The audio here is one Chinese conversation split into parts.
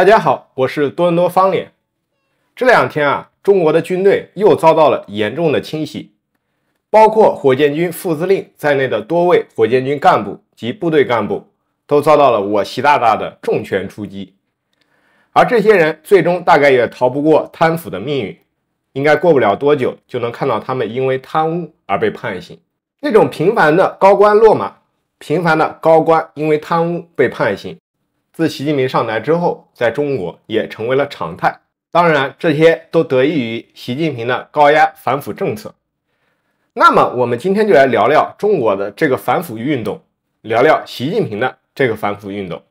大家好，我是多伦多方脸。这两天啊，中国的军队又遭到了严重的清洗，包括火箭军副司令在内的多位火箭军干部及部队干部都遭到了我习大大的重拳出击。而这些人最终大概也逃不过贪腐的命运，应该过不了多久就能看到他们因为贪污而被判刑。这种频繁的高官落马，频繁的高官因为贪污被判刑。自习近平上台之后，在中国也成为了常态。当然，这些都得益于习近平的高压反腐政策。那么，我们今天就来聊聊中国的这个反腐运动，聊聊习近平的这个反腐运动。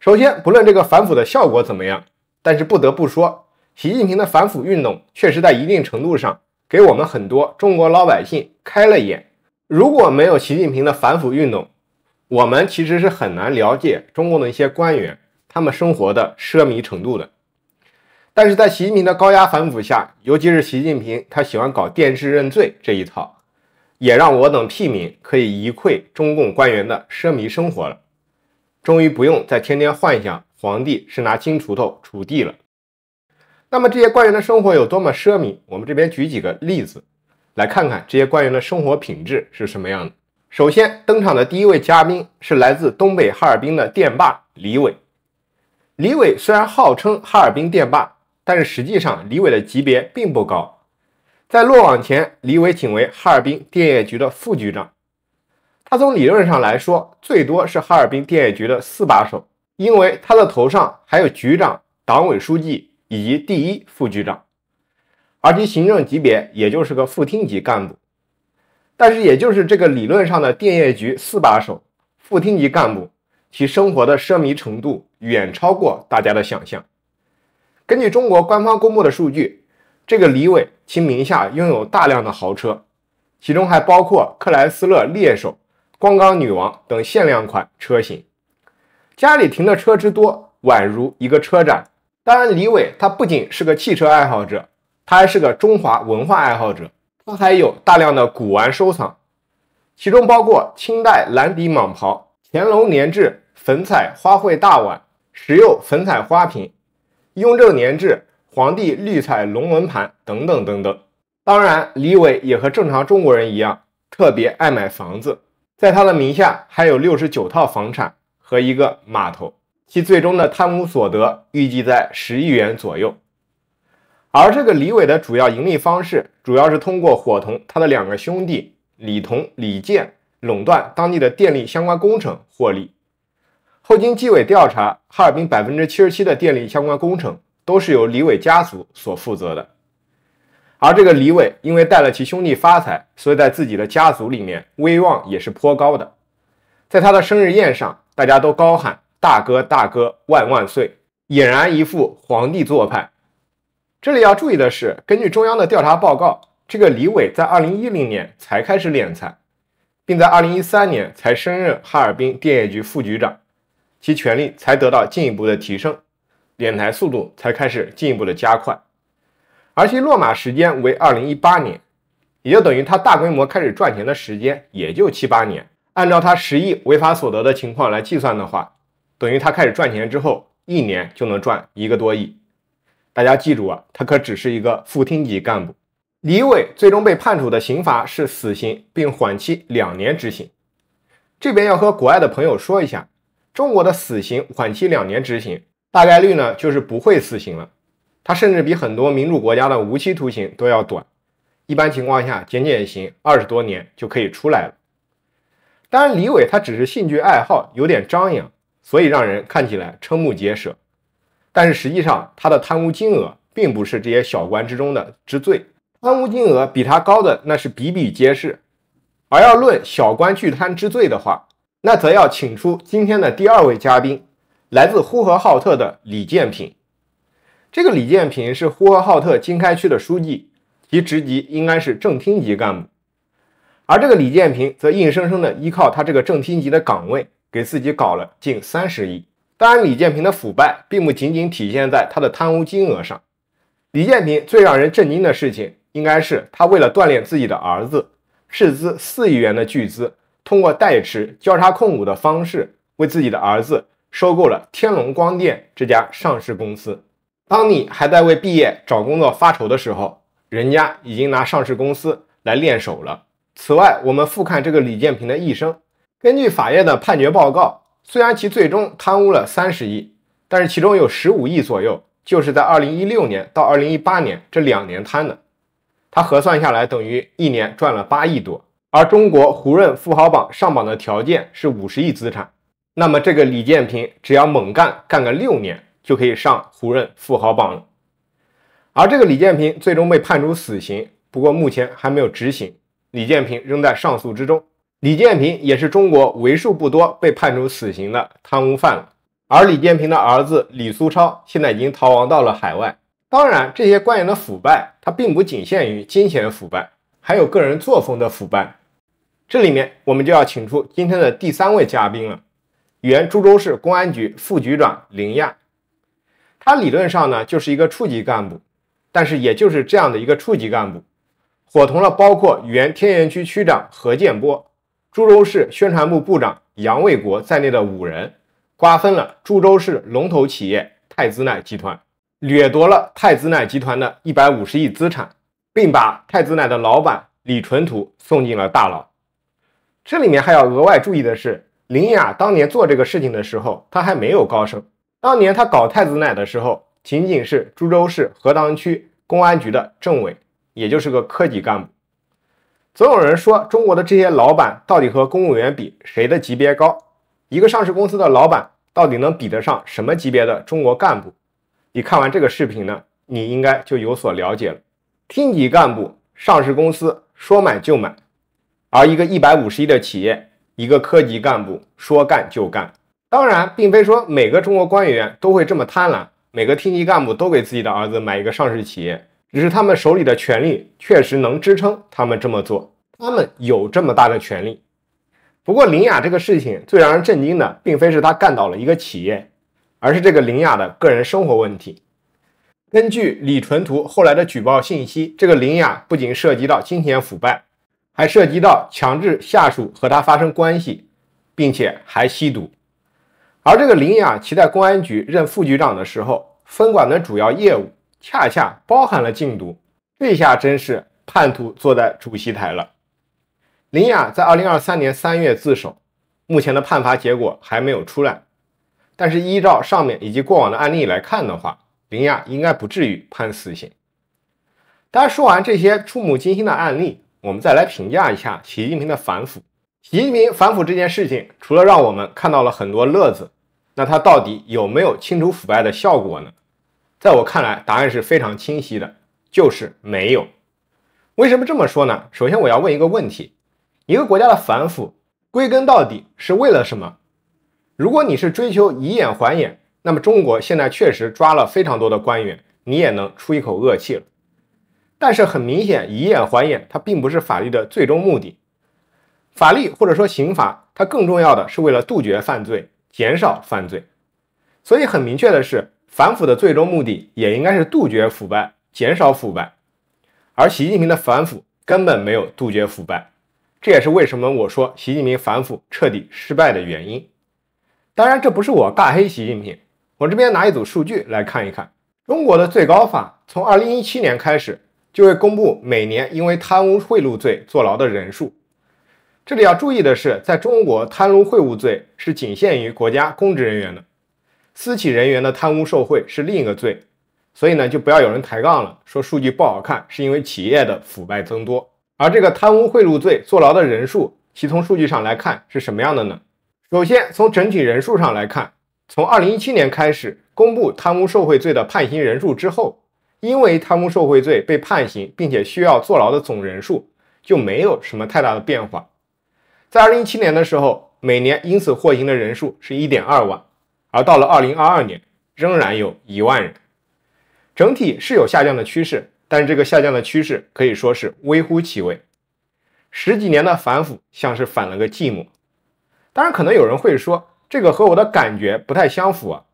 首先，不论这个反腐的效果怎么样，但是不得不说，习近平的反腐运动确实在一定程度上给我们很多中国老百姓开了眼。如果没有习近平的反腐运动，我们其实是很难了解中共的一些官员他们生活的奢靡程度的，但是在习近平的高压反腐下，尤其是习近平他喜欢搞电视认罪这一套，也让我等屁民可以一窥中共官员的奢靡生活了，终于不用再天天幻想皇帝是拿金锄头锄地了。那么这些官员的生活有多么奢靡？我们这边举几个例子，来看看这些官员的生活品质是什么样的。首先登场的第一位嘉宾是来自东北哈尔滨的电霸李伟。李伟虽然号称哈尔滨电霸，但是实际上李伟的级别并不高。在落网前，李伟仅为哈尔滨电业局的副局长，他从理论上来说最多是哈尔滨电业局的四把手，因为他的头上还有局长、党委书记以及第一副局长，而其行政级别也就是个副厅级干部。但是，也就是这个理论上的电业局四把手、副厅级干部，其生活的奢靡程度远超过大家的想象。根据中国官方公布的数据，这个李伟其名下拥有大量的豪车，其中还包括克莱斯勒猎手、光刚女王等限量款车型。家里停的车之多，宛如一个车展。当然，李伟他不仅是个汽车爱好者，他还是个中华文化爱好者。他还有大量的古玩收藏，其中包括清代蓝底蟒袍、乾隆年制粉彩花卉大碗、石釉粉彩花瓶、雍正年制皇帝绿彩龙纹盘等等等等。当然，李伟也和正常中国人一样，特别爱买房子，在他的名下还有六十九套房产和一个码头，其最终的贪污所得预计在十亿元左右。而这个李伟的主要盈利方式，主要是通过伙同他的两个兄弟李同、李建垄断当地的电力相关工程获利。后经纪委调查，哈尔滨百分之七十七的电力相关工程都是由李伟家族所负责的。而这个李伟因为带了其兄弟发财，所以在自己的家族里面威望也是颇高的。在他的生日宴上，大家都高喊“大哥，大哥，万万岁”，俨然一副皇帝做派。这里要注意的是，根据中央的调查报告，这个李伟在二零一零年才开始敛财，并在二零一三年才升任哈尔滨电业局副局长，其权力才得到进一步的提升，敛财速度才开始进一步的加快，而其落马时间为二零一八年，也就等于他大规模开始赚钱的时间也就七八年。按照他十亿违法所得的情况来计算的话，等于他开始赚钱之后一年就能赚一个多亿。大家记住啊，他可只是一个副厅级干部。李伟最终被判处的刑罚是死刑，并缓期两年执行。这边要和国外的朋友说一下，中国的死刑缓期两年执行，大概率呢就是不会死刑了。他甚至比很多民主国家的无期徒刑都要短，一般情况下减减刑二十多年就可以出来了。当然，李伟他只是兴趣爱好有点张扬，所以让人看起来瞠目结舌。但是实际上，他的贪污金额并不是这些小官之中的之最，贪污金额比他高的那是比比皆是。而要论小官巨贪之最的话，那则要请出今天的第二位嘉宾，来自呼和浩特的李建平。这个李建平是呼和浩特经开区的书记，其职级应该是正厅级干部，而这个李建平则硬生生的依靠他这个正厅级的岗位，给自己搞了近三十亿。当然，李建平的腐败并不仅仅体现在他的贪污金额上。李建平最让人震惊的事情，应该是他为了锻炼自己的儿子，斥资四亿元的巨资，通过代持、交叉控股的方式，为自己的儿子收购了天龙光电这家上市公司。当你还在为毕业找工作发愁的时候，人家已经拿上市公司来练手了。此外，我们复看这个李建平的一生，根据法院的判决报告。虽然其最终贪污了三十亿，但是其中有十五亿左右就是在二零一六年到二零一八年这两年贪的，他核算下来等于一年赚了八亿多。而中国胡润富豪榜上榜的条件是五十亿资产，那么这个李建平只要猛干，干个六年就可以上胡润富豪榜了。而这个李建平最终被判处死刑，不过目前还没有执行，李建平仍在上诉之中。李建平也是中国为数不多被判处死刑的贪污犯了，而李建平的儿子李苏超现在已经逃亡到了海外。当然，这些官员的腐败，它并不仅限于金钱腐败，还有个人作风的腐败。这里面我们就要请出今天的第三位嘉宾了，原株洲市公安局副局长林亚，他理论上呢就是一个处级干部，但是也就是这样的一个处级干部，伙同了包括原天元区区长何建波。株洲市宣传部部长杨卫国在内的五人，瓜分了株洲市龙头企业太子奶集团，掠夺了太子奶集团的一百五十亿资产，并把太子奶的老板李纯图送进了大牢。这里面还要额外注意的是，林雅当年做这个事情的时候，他还没有高升。当年他搞太子奶的时候，仅仅是株洲市荷塘区公安局的政委，也就是个科级干部。总有人说中国的这些老板到底和公务员比谁的级别高？一个上市公司的老板到底能比得上什么级别的中国干部？你看完这个视频呢，你应该就有所了解了。厅级干部，上市公司说买就买；而一个一百五十亿的企业，一个科级干部说干就干。当然，并非说每个中国官员都会这么贪婪，每个厅级干部都给自己的儿子买一个上市企业。只是他们手里的权力确实能支撑他们这么做，他们有这么大的权力。不过林雅这个事情最让人震惊的，并非是他干倒了一个企业，而是这个林雅的个人生活问题。根据李纯图后来的举报信息，这个林雅不仅涉及到金钱腐败，还涉及到强制下属和他发生关系，并且还吸毒。而这个林雅其在公安局任副局长的时候，分管的主要业务。恰恰包含了禁毒，这下真是叛徒坐在主席台了。林雅在二零二三年三月自首，目前的判罚结果还没有出来。但是依照上面以及过往的案例来看的话，林亚应该不至于判死刑。大家说完这些触目惊心的案例，我们再来评价一下习近平的反腐。习近平反腐这件事情，除了让我们看到了很多乐子，那他到底有没有清除腐败的效果呢？在我看来，答案是非常清晰的，就是没有。为什么这么说呢？首先，我要问一个问题：一个国家的反腐，归根到底是为了什么？如果你是追求以眼还眼，那么中国现在确实抓了非常多的官员，你也能出一口恶气了。但是很明显，以眼还眼，它并不是法律的最终目的。法律或者说刑法，它更重要的是为了杜绝犯罪，减少犯罪。所以很明确的是。反腐的最终目的也应该是杜绝腐败、减少腐败，而习近平的反腐根本没有杜绝腐败，这也是为什么我说习近平反腐彻底失败的原因。当然，这不是我大黑习近平，我这边拿一组数据来看一看。中国的最高法从2017年开始就会公布每年因为贪污贿赂罪坐牢的人数。这里要注意的是，在中国贪污贿赂罪是仅限于国家公职人员的。私企人员的贪污受贿是另一个罪，所以呢，就不要有人抬杠了，说数据不好看是因为企业的腐败增多。而这个贪污贿赂罪坐牢的人数，其从数据上来看是什么样的呢？首先，从整体人数上来看，从2017年开始公布贪污受贿罪的判刑人数之后，因为贪污受贿罪被判刑并且需要坐牢的总人数就没有什么太大的变化。在2017年的时候，每年因此获刑的人数是1.2万。而到了二零二二年，仍然有一万人，整体是有下降的趋势，但是这个下降的趋势可以说是微乎其微。十几年的反腐像是反了个寂寞。当然，可能有人会说，这个和我的感觉不太相符啊。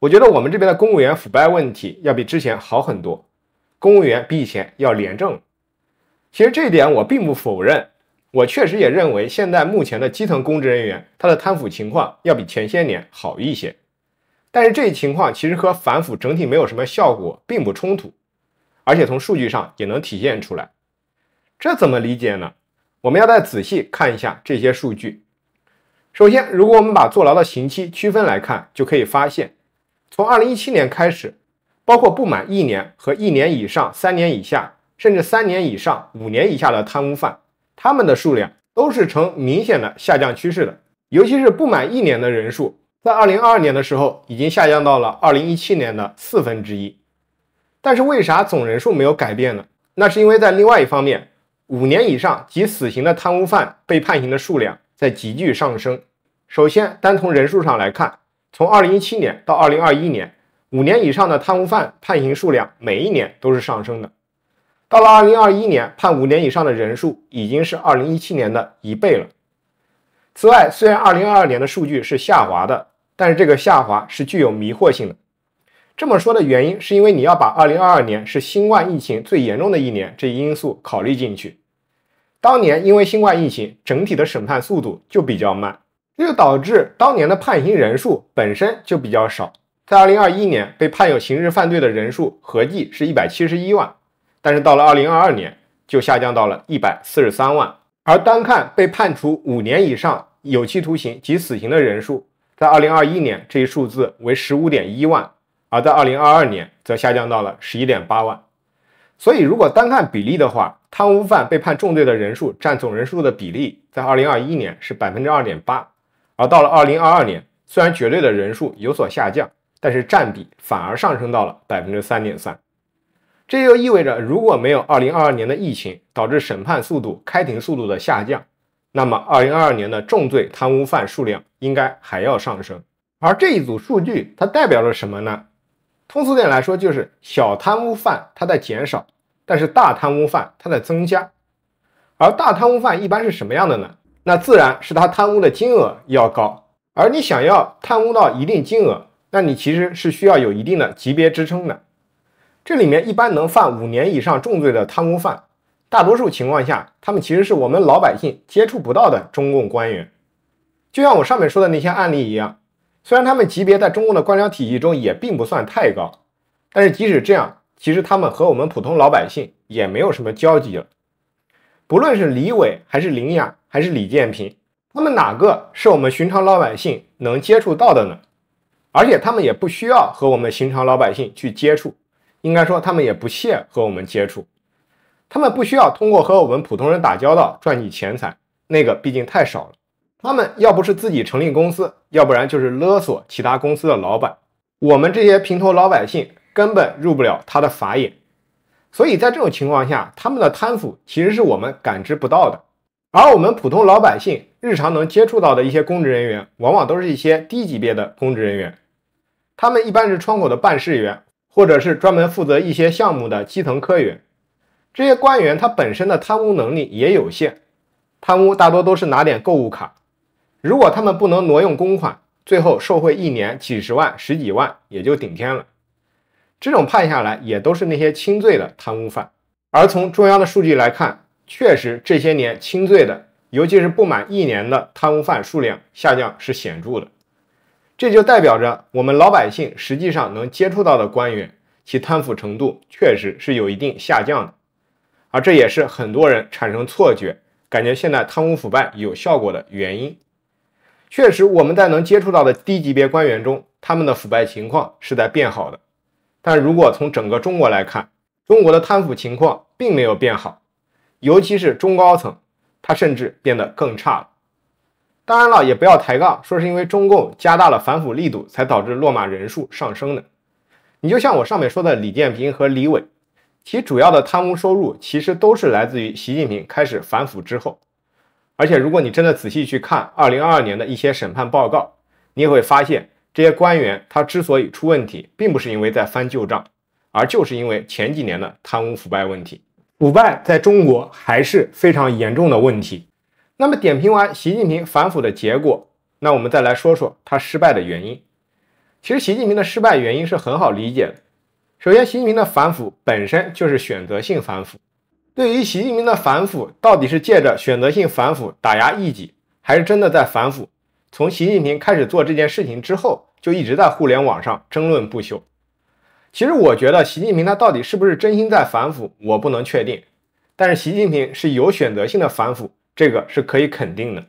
我觉得我们这边的公务员腐败问题要比之前好很多，公务员比以前要廉政。其实这一点我并不否认，我确实也认为现在目前的基层公职人员他的贪腐情况要比前些年好一些。但是这一情况其实和反腐整体没有什么效果，并不冲突，而且从数据上也能体现出来。这怎么理解呢？我们要再仔细看一下这些数据。首先，如果我们把坐牢的刑期区分来看，就可以发现，从2017年开始，包括不满一年和一年以上、三年以下，甚至三年以上、五年以下的贪污犯，他们的数量都是呈明显的下降趋势的，尤其是不满一年的人数。在二零二二年的时候，已经下降到了二零一七年的四分之一。但是为啥总人数没有改变呢？那是因为在另外一方面，五年以上及死刑的贪污犯被判刑的数量在急剧上升。首先，单从人数上来看，从二零一七年到二零二一年，五年以上的贪污犯判刑数量每一年都是上升的。到了二零二一年，判五年以上的人数已经是二零一七年的一倍了。此外，虽然二零二二年的数据是下滑的，但是这个下滑是具有迷惑性的。这么说的原因是因为你要把二零二二年是新冠疫情最严重的一年这一因素考虑进去。当年因为新冠疫情，整体的审判速度就比较慢，这就导致当年的判刑人数本身就比较少。在二零二一年，被判有刑事犯罪的人数合计是一百七十一万，但是到了二零二二年就下降到了一百四十三万。而单看被判处五年以上有期徒刑及死刑的人数，在二零二一年，这一数字为十五点一万，而在二零二二年则下降到了十一点八万。所以，如果单看比例的话，贪污犯被判重罪的人数占总人数的比例，在二零二一年是百分之二点八，而到了二零二二年，虽然绝对的人数有所下降，但是占比反而上升到了百分之三点三。这又意味着，如果没有二零二二年的疫情导致审判速度、开庭速度的下降。那么，二零二二年的重罪贪污犯数量应该还要上升。而这一组数据，它代表了什么呢？通俗点来说，就是小贪污犯它在减少，但是大贪污犯它在增加。而大贪污犯一般是什么样的呢？那自然是它贪污的金额要高。而你想要贪污到一定金额，那你其实是需要有一定的级别支撑的。这里面一般能犯五年以上重罪的贪污犯。大多数情况下，他们其实是我们老百姓接触不到的中共官员。就像我上面说的那些案例一样，虽然他们级别在中共的官僚体系中也并不算太高，但是即使这样，其实他们和我们普通老百姓也没有什么交集了。不论是李伟还是林雅还是李建平，他们哪个是我们寻常老百姓能接触到的呢？而且他们也不需要和我们寻常老百姓去接触，应该说他们也不屑和我们接触。他们不需要通过和我们普通人打交道赚你钱财，那个毕竟太少了。他们要不是自己成立公司，要不然就是勒索其他公司的老板。我们这些平头老百姓根本入不了他的法眼。所以在这种情况下，他们的贪腐其实是我们感知不到的。而我们普通老百姓日常能接触到的一些公职人员，往往都是一些低级别的公职人员。他们一般是窗口的办事员，或者是专门负责一些项目的基层科员。这些官员他本身的贪污能力也有限，贪污大多都是拿点购物卡，如果他们不能挪用公款，最后受贿一年几十万、十几万也就顶天了。这种判下来也都是那些轻罪的贪污犯，而从中央的数据来看，确实这些年轻罪的，尤其是不满一年的贪污犯数量下降是显著的，这就代表着我们老百姓实际上能接触到的官员，其贪腐程度确实是有一定下降的。而这也是很多人产生错觉，感觉现在贪污腐败有效果的原因。确实，我们在能接触到的低级别官员中，他们的腐败情况是在变好的。但如果从整个中国来看，中国的贪腐情况并没有变好，尤其是中高层，它甚至变得更差了。当然了，也不要抬杠说是因为中共加大了反腐力度才导致落马人数上升的。你就像我上面说的，李建平和李伟。其主要的贪污收入其实都是来自于习近平开始反腐之后，而且如果你真的仔细去看二零二二年的一些审判报告，你也会发现这些官员他之所以出问题，并不是因为在翻旧账，而就是因为前几年的贪污腐败问题。腐败在中国还是非常严重的问题。那么点评完习近平反腐的结果，那我们再来说说他失败的原因。其实习近平的失败原因是很好理解的。首先，习近平的反腐本身就是选择性反腐。对于习近平的反腐，到底是借着选择性反腐打压异己，还是真的在反腐？从习近平开始做这件事情之后，就一直在互联网上争论不休。其实，我觉得习近平他到底是不是真心在反腐，我不能确定。但是，习近平是有选择性的反腐，这个是可以肯定的。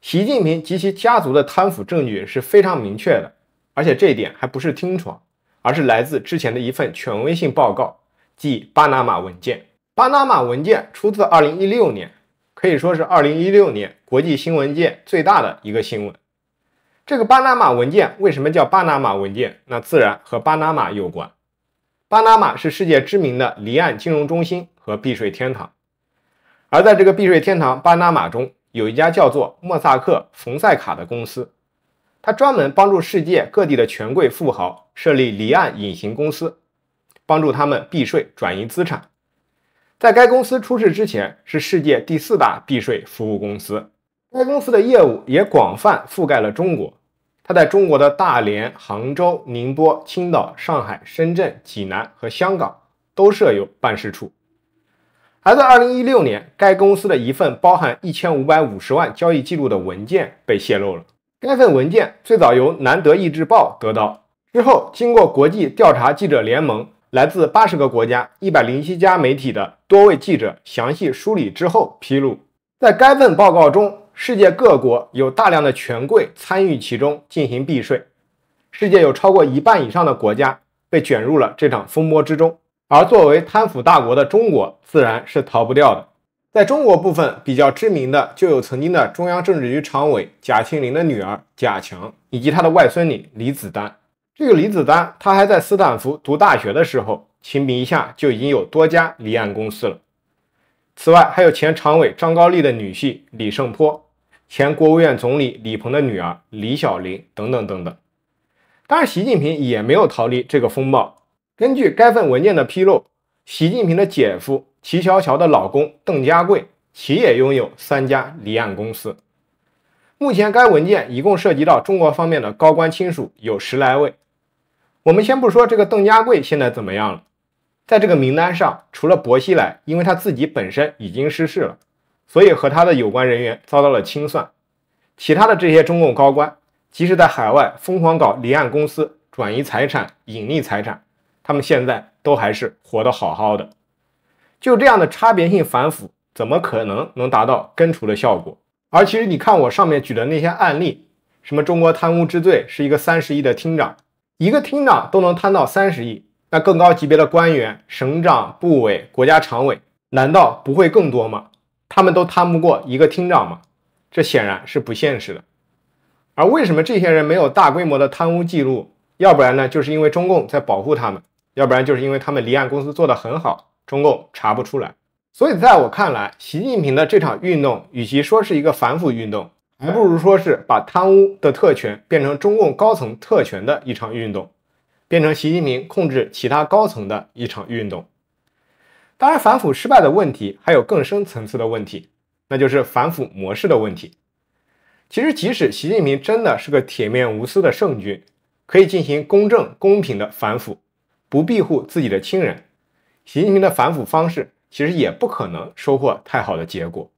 习近平及其家族的贪腐证据是非常明确的，而且这一点还不是听从。而是来自之前的一份权威性报告，即巴拿马文件。巴拿马文件出自2016年，可以说是2016年国际新闻界最大的一个新闻。这个巴拿马文件为什么叫巴拿马文件？那自然和巴拿马有关。巴拿马是世界知名的离岸金融中心和避税天堂，而在这个避税天堂巴拿马中，有一家叫做莫萨克·冯塞卡的公司。他专门帮助世界各地的权贵富豪设立离岸隐形公司，帮助他们避税转移资产。在该公司出事之前，是世界第四大避税服务公司。该公司的业务也广泛覆盖了中国，它在中国的大连、杭州、宁波、青岛、上海、深圳、济南和香港都设有办事处。而在二零一六年，该公司的一份包含一千五百五十万交易记录的文件被泄露了。该份文件最早由《南德意志报》得到，之后经过国际调查记者联盟来自八十个国家、一百零七家媒体的多位记者详细梳理之后披露。在该份报告中，世界各国有大量的权贵参与其中进行避税，世界有超过一半以上的国家被卷入了这场风波之中，而作为贪腐大国的中国自然是逃不掉的。在中国部分比较知名的，就有曾经的中央政治局常委贾庆林的女儿贾强，以及他的外孙女李子丹。这个李子丹，他还在斯坦福读大学的时候，其名下就已经有多家离岸公司了。此外，还有前常委张高丽的女婿李胜坡，前国务院总理李鹏的女儿李小林等等等等。当然，习近平也没有逃离这个风暴。根据该份文件的披露。习近平的姐夫齐乔乔的老公邓家贵，其也拥有三家离岸公司。目前该文件一共涉及到中国方面的高官亲属有十来位。我们先不说这个邓家贵现在怎么样了，在这个名单上，除了薄熙来，因为他自己本身已经失势了，所以和他的有关人员遭到了清算。其他的这些中共高官，即使在海外疯狂搞离岸公司转移财产、隐匿财产，他们现在。都还是活得好好的，就这样的差别性反腐，怎么可能能达到根除的效果？而其实你看我上面举的那些案例，什么中国贪污之最是一个三十亿的厅长，一个厅长都能贪到三十亿，那更高级别的官员，省长、部委、国家常委，难道不会更多吗？他们都贪不过一个厅长吗？这显然是不现实的。而为什么这些人没有大规模的贪污记录？要不然呢，就是因为中共在保护他们。要不然就是因为他们离岸公司做的很好，中共查不出来。所以在我看来，习近平的这场运动，与其说是一个反腐运动，还不如说是把贪污的特权变成中共高层特权的一场运动，变成习近平控制其他高层的一场运动。当然，反腐失败的问题还有更深层次的问题，那就是反腐模式的问题。其实，即使习近平真的是个铁面无私的圣君，可以进行公正公平的反腐。不庇护自己的亲人，习近平的反腐方式其实也不可能收获太好的结果。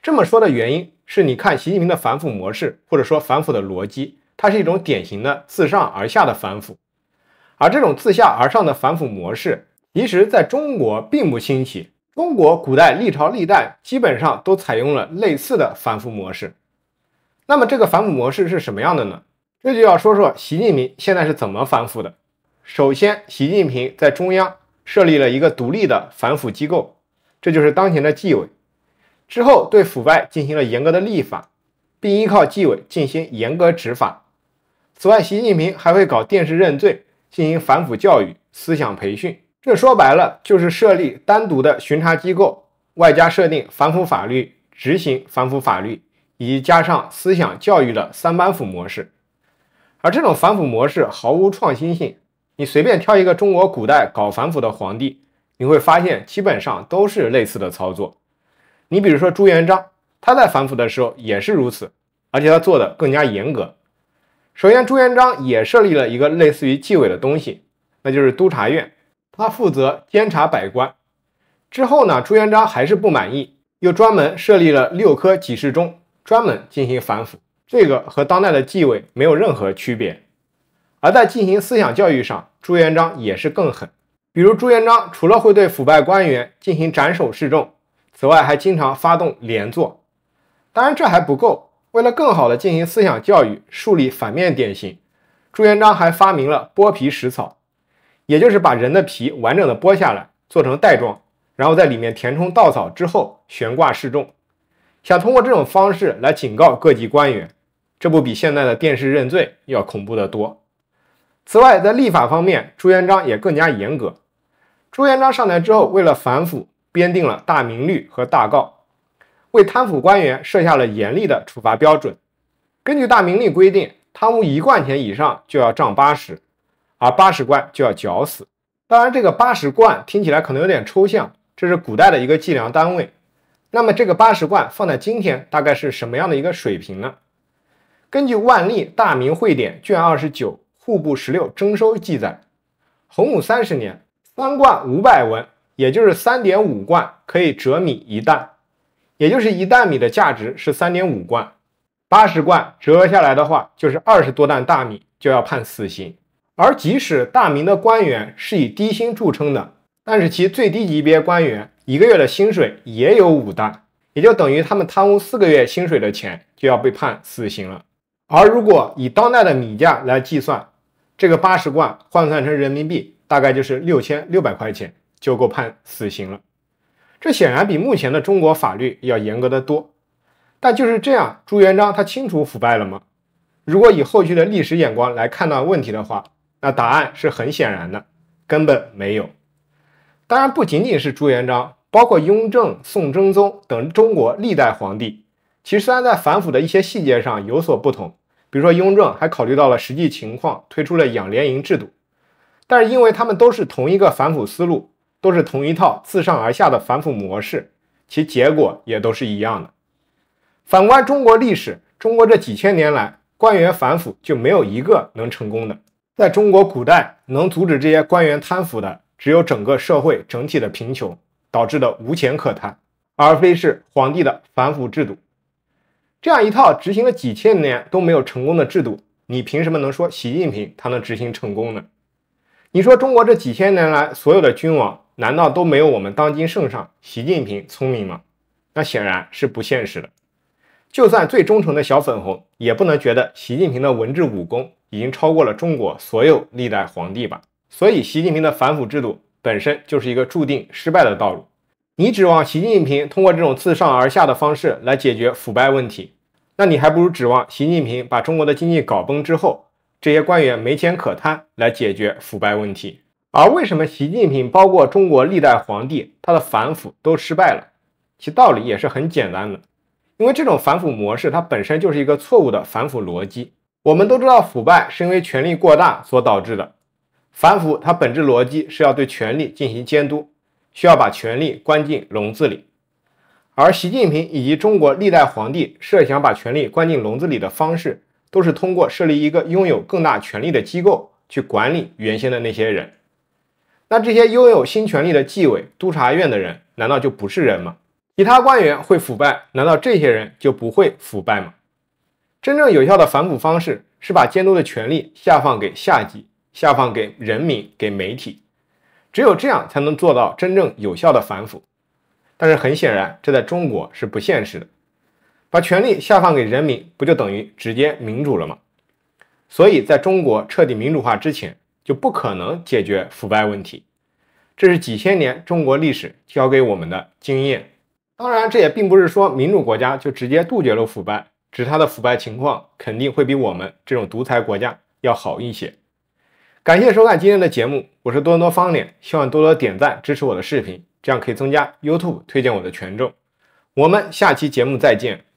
这么说的原因是，你看习近平的反腐模式，或者说反腐的逻辑，它是一种典型的自上而下的反腐，而这种自下而上的反腐模式，其实在中国并不新奇。中国古代历朝历代基本上都采用了类似的反腐模式。那么这个反腐模式是什么样的呢？这就要说说习近平现在是怎么反腐的。首先，习近平在中央设立了一个独立的反腐机构，这就是当前的纪委。之后，对腐败进行了严格的立法，并依靠纪委进行严格执法。此外，习近平还会搞电视认罪，进行反腐教育、思想培训。这说白了就是设立单独的巡查机构，外加设定反腐法律、执行反腐法律，以及加上思想教育的三板斧模式。而这种反腐模式毫无创新性。你随便挑一个中国古代搞反腐的皇帝，你会发现基本上都是类似的操作。你比如说朱元璋，他在反腐的时候也是如此，而且他做的更加严格。首先，朱元璋也设立了一个类似于纪委的东西，那就是督察院，他负责监察百官。之后呢，朱元璋还是不满意，又专门设立了六科给事中，专门进行反腐。这个和当代的纪委没有任何区别。而在进行思想教育上，朱元璋也是更狠。比如朱元璋除了会对腐败官员进行斩首示众，此外还经常发动连坐。当然这还不够，为了更好的进行思想教育，树立反面典型，朱元璋还发明了剥皮食草，也就是把人的皮完整的剥下来，做成袋装，然后在里面填充稻草之后悬挂示众，想通过这种方式来警告各级官员。这不比现在的电视认罪要恐怖的多。此外，在立法方面，朱元璋也更加严格。朱元璋上台之后，为了反腐，编定了《大明律》和《大诰》，为贪腐官员设下了严厉的处罚标准。根据《大明律》规定，贪污一贯钱以上就要杖八十，而八十贯就要绞死。当然，这个八十贯听起来可能有点抽象，这是古代的一个计量单位。那么，这个八十贯放在今天，大概是什么样的一个水平呢？根据《万历大明会典》卷二十九。户部十六征收记载，洪武三十年三贯五百文，也就是三点五贯可以折米一担，也就是一担米的价值是三点五贯，八十贯折下来的话，就是二十多担大米就要判死刑。而即使大明的官员是以低薪著称的，但是其最低级别官员一个月的薪水也有五担，也就等于他们贪污四个月薪水的钱就要被判死刑了。而如果以当代的米价来计算，这个八十贯换算成人民币，大概就是六千六百块钱，就够判死刑了。这显然比目前的中国法律要严格的多。但就是这样，朱元璋他清除腐败了吗？如果以后续的历史眼光来看待问题的话，那答案是很显然的，根本没有。当然，不仅仅是朱元璋，包括雍正、宋真宗等中国历代皇帝，其虽然在反腐的一些细节上有所不同。比如说，雍正还考虑到了实际情况，推出了养廉银制度。但是，因为他们都是同一个反腐思路，都是同一套自上而下的反腐模式，其结果也都是一样的。反观中国历史，中国这几千年来官员反腐就没有一个能成功的。在中国古代，能阻止这些官员贪腐的，只有整个社会整体的贫穷导致的无钱可贪，而非是皇帝的反腐制度。这样一套执行了几千年都没有成功的制度，你凭什么能说习近平他能执行成功呢？你说中国这几千年来所有的君王，难道都没有我们当今圣上习近平聪明吗？那显然是不现实的。就算最忠诚的小粉红，也不能觉得习近平的文治武功已经超过了中国所有历代皇帝吧？所以，习近平的反腐制度本身就是一个注定失败的道路。你指望习近平通过这种自上而下的方式来解决腐败问题，那你还不如指望习近平把中国的经济搞崩之后，这些官员没钱可贪来解决腐败问题。而为什么习近平包括中国历代皇帝他的反腐都失败了，其道理也是很简单的，因为这种反腐模式它本身就是一个错误的反腐逻辑。我们都知道腐败是因为权力过大所导致的，反腐它本质逻辑是要对权力进行监督。需要把权力关进笼子里，而习近平以及中国历代皇帝设想把权力关进笼子里的方式，都是通过设立一个拥有更大权力的机构去管理原先的那些人。那这些拥有新权力的纪委、督察院的人，难道就不是人吗？其他官员会腐败，难道这些人就不会腐败吗？真正有效的反腐方式是把监督的权力下放给下级，下放给人民，给媒体。只有这样才能做到真正有效的反腐，但是很显然，这在中国是不现实的。把权力下放给人民，不就等于直接民主了吗？所以，在中国彻底民主化之前，就不可能解决腐败问题。这是几千年中国历史教给我们的经验。当然，这也并不是说民主国家就直接杜绝了腐败，只是它的腐败情况肯定会比我们这种独裁国家要好一些。感谢收看今天的节目，我是多多方脸，希望多多点赞支持我的视频，这样可以增加 YouTube 推荐我的权重。我们下期节目再见。